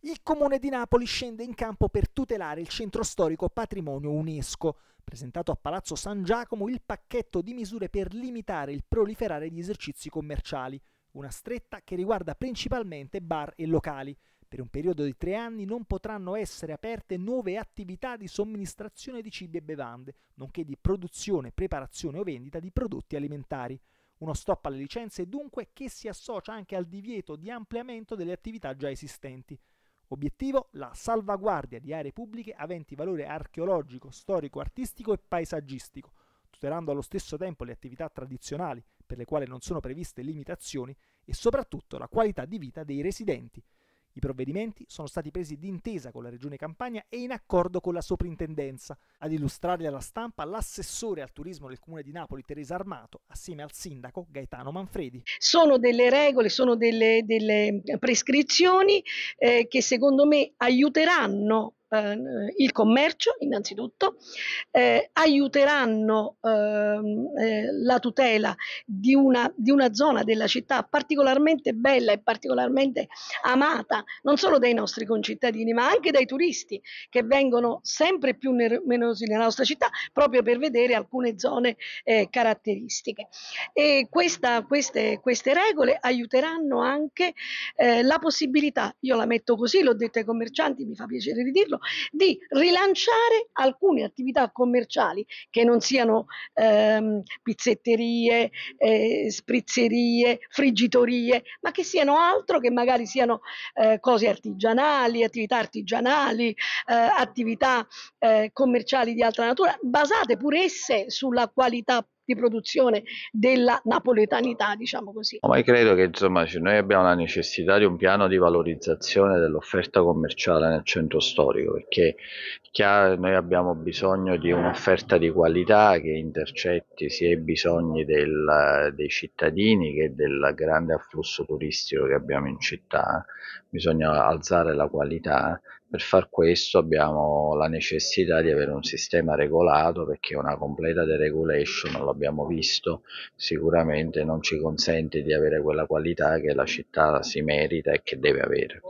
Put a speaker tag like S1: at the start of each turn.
S1: il Comune di Napoli scende in campo per tutelare il centro storico patrimonio UNESCO. Presentato a Palazzo San Giacomo il pacchetto di misure per limitare il proliferare di esercizi commerciali, una stretta che riguarda principalmente bar e locali. Per un periodo di tre anni non potranno essere aperte nuove attività di somministrazione di cibi e bevande, nonché di produzione, preparazione o vendita di prodotti alimentari. Uno stop alle licenze dunque che si associa anche al divieto di ampliamento delle attività già esistenti. Obiettivo? La salvaguardia di aree pubbliche aventi valore archeologico, storico, artistico e paesaggistico, tutelando allo stesso tempo le attività tradizionali per le quali non sono previste limitazioni e soprattutto la qualità di vita dei residenti, i provvedimenti sono stati presi d'intesa con la Regione Campania e in accordo con la soprintendenza. Ad illustrarli alla stampa l'assessore al turismo del Comune di Napoli Teresa Armato, assieme al sindaco Gaetano Manfredi.
S2: Sono delle regole, sono delle, delle prescrizioni eh, che secondo me aiuteranno eh, il commercio innanzitutto, eh, aiuteranno ehm, eh, la tutela di una, di una, zona della città particolarmente bella e particolarmente amata non solo dai nostri concittadini ma anche dai turisti che vengono sempre più numerosi nella nostra città proprio per vedere alcune zone eh, caratteristiche. E questa, queste, queste, regole aiuteranno anche eh, la possibilità, io la metto così, l'ho detto ai commercianti, mi fa piacere di dirlo, Pubblico di rilanciare alcune attività commerciali che non siano ehm, pizzetterie, eh, sprizzerie, friggitorie, ma che siano altro che magari siano eh, cose artigianali, attività artigianali, eh, attività eh, commerciali di altra natura, basate pure esse sulla qualità produzione della napoletanità, diciamo così.
S3: Ma io credo che insomma noi abbiamo la necessità di un piano di valorizzazione dell'offerta commerciale nel centro storico, perché chiaro, noi abbiamo bisogno di un'offerta di qualità che intercetti sia i bisogni del, dei cittadini che del grande afflusso turistico che abbiamo in città, bisogna alzare la qualità per far questo abbiamo la necessità di avere un sistema regolato perché una completa deregulation, l'abbiamo visto, sicuramente non ci consente di avere quella qualità che la città si merita e che deve avere.